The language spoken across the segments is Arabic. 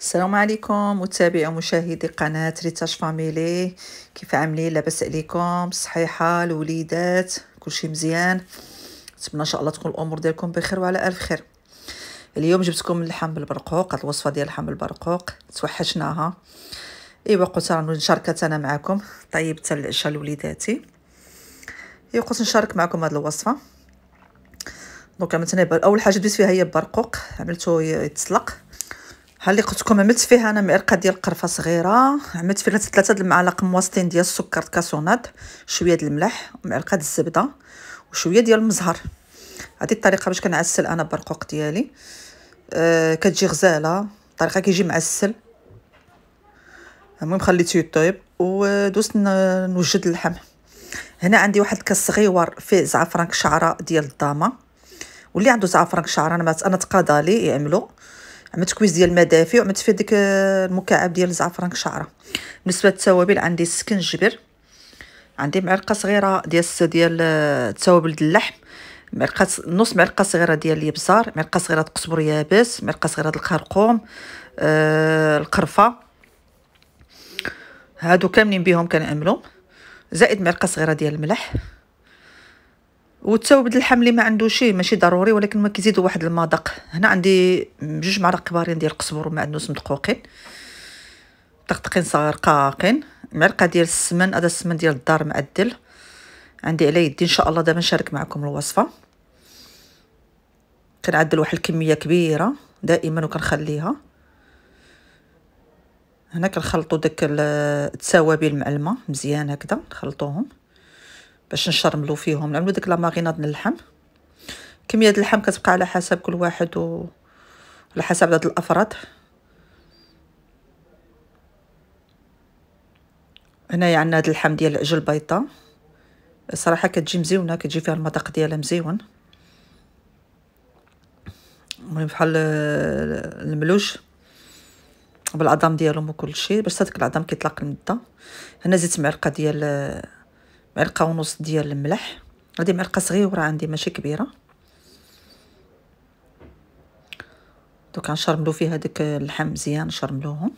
السلام عليكم متابعي ومشاهدي قناة ريتاش فاميلي كيف عاملين لاباس عليكم صحيحة الوليدات كلشي مزيان نتمنى ان شاء الله تكون الامور ديالكم بخير وعلى الف خير اليوم جبتكم اللحم بالبرقوق هاد الوصفه ديال اللحم بالبرقوق توحشناها ايوا قلت راه نشاركها انا معكم طيب حتى العشاء لوليداتي ايوا قلت نشارك معكم هاد الوصفه دونك عملت انا اول حاجه بديت فيها هي البرقوق عملته يتسلق ها اللي قلت لكم عملت فيها انا معلقه ديال القرفه صغيره عملت فيها ثلاثه د المعالق مواسطين ديال السكر كاسوناد شويه د الملح ومعلقه د الزبده وشويه ديال المزهر هذه الطريقه باش كنعسل انا البرقوق ديالي أه كتجي غزاله الطريقه كيجي معسل المهم خليته يطيب ودوزت نوجد اللحم هنا عندي واحد الكاس صغيور فيه زعفران شعره ديال الضامه واللي عنده زعفران شعره انا انا تقاضى لي يعملو عملت كويس ديال المدافع وعملت فيه ديك المكعب ديال الزعفران كشعره بالنسبه للتوابل عندي السكنجبير عندي معلقه صغيره ديال ديال آه، التوابل ديال اللحم معلقه نص معلقه صغيره ديال الابزار معلقه صغيره القزبر يابس معلقه صغيره الخرقوم آه القرفه هادو كاملين بهم كنعملهم زائد معلقه صغيره ديال الملح والتوابد الحامل اللي ما عنده شيء ماشي ضروري ولكن ما كيزيدوا واحد المذاق هنا عندي جوج معالق كبارين ديال القزبر ومعدنوس مدقوقين طقطقين صغار قاقين معلقه ديال السمن هذا السمن ديال الدار معدل عندي على يدي ان شاء الله دابا نشارك معكم الوصفه كنعدل واحد الكميه كبيره دائما وكنخليها هنا كنخلطوا داك التوابل مع الماء مزيان هكذا نخلطوهم باش نشرملو فيهم نعملو ديك لا ماريناد من اللحم كميه اللحم كتبقى على حسب كل واحد و على حسب عدد الافراد هنايا عندنا هاد اللحم ديال العجل بيضه صراحه كتجي مزيونه كتجي فيها المذاق ديالها مزيون المهم بحال الملوج بالعظام ديالهم وكلشي باش هذاك العظام كيطلق المده هنا زيت معلقه ديال معلقه ونص ديال الملح هذه معلقه صغيره عندي ماشي كبيره دوك غنشرملو فيه هذاك اللحم مزيان نشرملوهم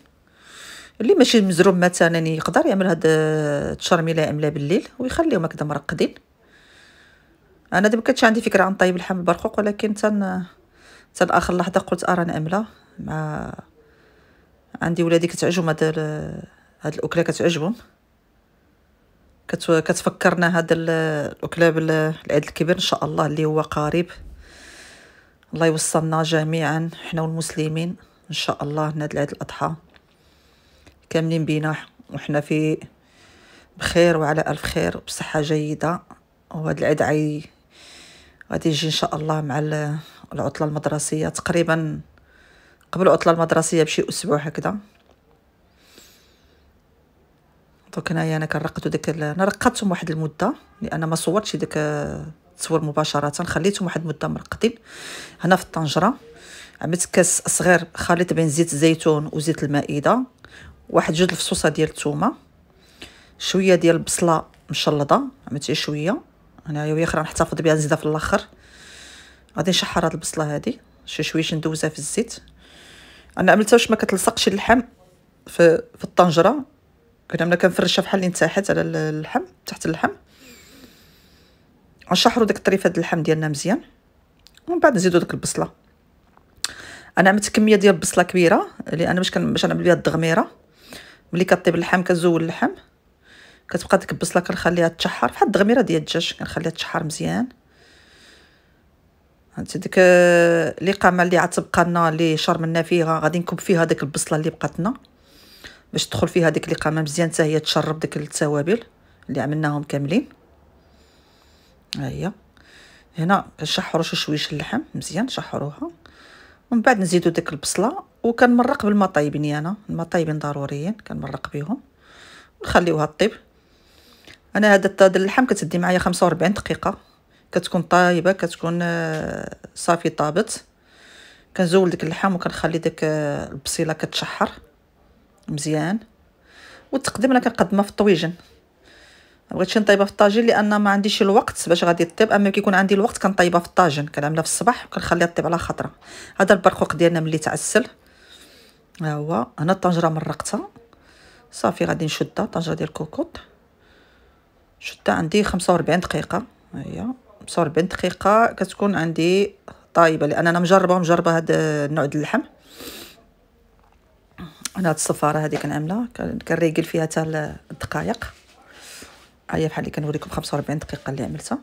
اللي ماشي مزروب مثلا يعني يقدر يعمل هاد التشرميله املا بالليل ويخليهم هكذا مرقدين انا دابا كانتش عندي فكره عن طيب اللحم البرقوق ولكن تن تن اخر لحظه قلت ارى آه، نعملها مع عندي ولادي كتعجبهم هاد هاد الاكله كتعجبهم كتفكرنا هذا الاكله العيد الكبير ان شاء الله اللي هو قريب الله يوصلنا جميعا حنا والمسلمين ان شاء الله هاد العيد الاضحى كاملين بينا وحنا في بخير وعلى الف خير بصحه جيده وهاد العيد عي غادي يجي ان شاء الله مع العطله المدرسيه تقريبا قبل العطله المدرسيه بشي اسبوع هكذا دونك هنايا انا كنرقدو داك انا رقدتهم واحد المده لان ما صورتش داك التصوير مباشره خليتهم واحد المده مرقدين هنا في الطنجره عملت كاس صغير خليط بين زيت الزيتون وزيت المائده واحد جوج الفصوصه ديال الثومه شويه ديال البصله مشلضه عملت شويه هنايا وهي اخرى نحتفظ بها نزيدها في الاخر غادي نشحر هاد البصله هادي شي شويه ندوزها في الزيت انا عملتها باش ما كتلصقش اللحم في في الطنجره كنا ملي كنفرشها بحال اللي نتاحت على اللحم تحت اللحم نشحروا داك الطريفه ديال اللحم ديالنا مزيان ومن بعد نزيدوا داك البصله انا عملت كميه ديال البصله كبيره لان باش باش نعمل بها الدغميره ملي كطيب اللحم كنزول اللحم كتبقى ديك البصله كنخليها تشحر بحال الدغميره ديال الدجاج كنخليها تشحر مزيان هانت ديك آه، قامه اللي عتبقى لنا اللي شرمنا فيها غادي نكب فيها ديك البصله اللي بقات لنا باش تدخل فيها ديك القامه مزيان حتى هي تشرب ديك التوابل اللي عملناهم كاملين ها هي هنا شحروا شي شويش اللحم مزيان شحروها ومن بعد نزيدو ديك البصله وكنمرق بالما طايبين انا المطايبين ضروريين كنمرق بهم نخليوها طيب انا هذا هذا اللحم كتدي معايا 45 دقيقه كتكون طايبه كتكون آه، صافي طابت كنزول ديك اللحم وكنخلي ديك آه، البصيله كتشحر مزيان وتقدم انا كنقدمها في الطويجن بغيتش نطيبها في الطاجين لان ما عنديش الوقت باش غادي طيب اما كيكون عندي الوقت كنطيبها في الطاجين كنعملها في الصباح وكنخليها طيب على خاطرها هذا البرقوق ديالنا ملي تعسل ها هو هنا الطنجره مرقتها صافي غادي نشدها طنجره ديال الكوكوط شدها عندي 45 دقيقه ها هي 45 دقيقه كتكون عندي طايبه لان انا مجربه مجربه هذا النوع ديال اللحم هنا هاد الصفاره هادي كنعملها كنريقل فيها حتى الدقائق هي بحال اللي كنوريكم 45 دقيقه اللي عملتها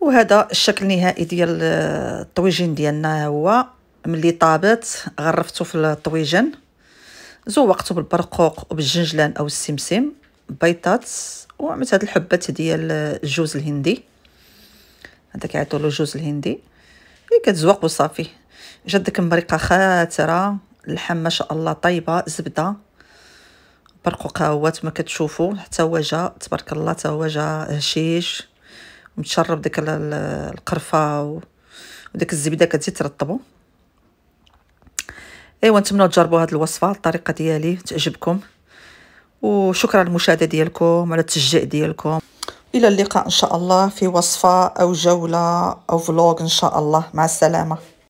وهذا الشكل النهائي ديال آه، الطويجين ديالنا هو ملي طابت غرفته في الطويجن زوقته بالبرقوق وبالجنجلان او السمسم بيطات وعملت هاد الحبات ديال آه، الجوز الهندي هذا كيعطيو له الجوز الهندي اللي كتزوق وصافي جات ديك المريقه خاتره اللحم ما شاء الله طيبه زبده برقو قهوات ما كتشوفوا حتى هو جا تبارك الله حتى هو جا هشيش ومتشرب ديك القرفه وديك الزبده كتزيد ترطبو ايوا نتمنى تجربوا هذه الوصفه الطريقه ديالي تعجبكم وشكرا للمشاهده ديالكم على التشجيع ديالكم الى اللقاء ان شاء الله في وصفه او جوله او فلوغ ان شاء الله مع السلامه